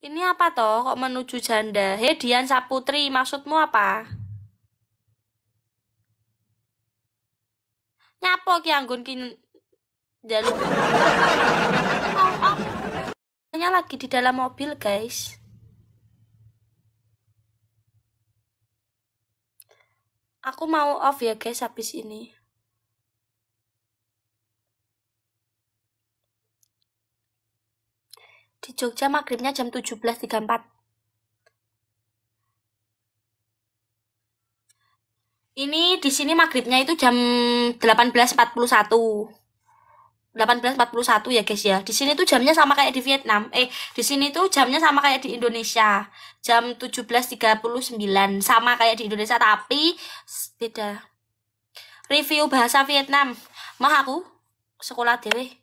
Ini apa toh kok menuju janda? Hei Dian Saputri, maksudmu apa? Nyapo ki anggun ki jaluk. lagi di dalam mobil, guys. Aku mau off ya guys habis ini. di Jogja maghribnya jam 17.34. Ini di sini maghribnya itu jam 18.41. 18.41 ya guys ya. Di sini tuh jamnya sama kayak di Vietnam. Eh, di sini tuh jamnya sama kayak di Indonesia. Jam 17.39 sama kayak di Indonesia tapi beda. Review bahasa Vietnam. Mah aku sekolah dewe.